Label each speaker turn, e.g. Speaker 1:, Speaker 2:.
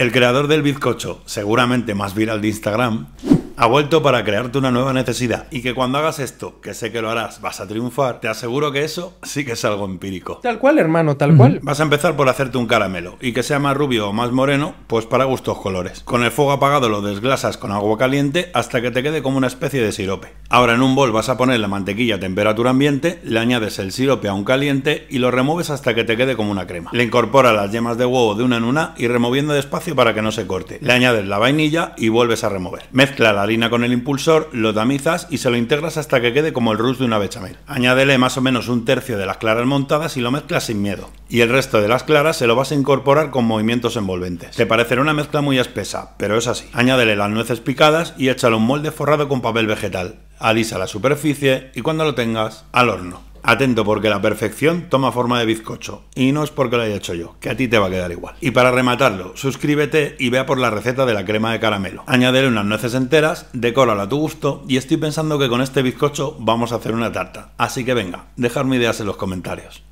Speaker 1: El creador del bizcocho, seguramente más viral de Instagram, ha vuelto para crearte una nueva necesidad y que cuando hagas esto, que sé que lo harás, vas a triunfar, te aseguro que eso sí que es algo empírico.
Speaker 2: Tal cual, hermano, tal cual.
Speaker 1: Vas a empezar por hacerte un caramelo y que sea más rubio o más moreno, pues para gustos colores. Con el fuego apagado lo desglasas con agua caliente hasta que te quede como una especie de sirope. Ahora en un bol vas a poner la mantequilla a temperatura ambiente, le añades el sirope a un caliente y lo remueves hasta que te quede como una crema. Le incorpora las yemas de huevo de una en una y removiendo despacio para que no se corte. Le añades la vainilla y vuelves a remover. Mezcla la harina con el impulsor, lo tamizas y se lo integras hasta que quede como el rush de una bechamel. Añádele más o menos un tercio de las claras montadas y lo mezclas sin miedo. Y el resto de las claras se lo vas a incorporar con movimientos envolventes. Te parecerá una mezcla muy espesa, pero es así. Añádele las nueces picadas y échale un molde forrado con papel vegetal. Alisa la superficie y cuando lo tengas, al horno. Atento porque la perfección toma forma de bizcocho y no es porque lo haya hecho yo, que a ti te va a quedar igual. Y para rematarlo, suscríbete y vea por la receta de la crema de caramelo. Añádele unas nueces enteras, decórala a tu gusto y estoy pensando que con este bizcocho vamos a hacer una tarta. Así que venga, dejadme ideas en los comentarios.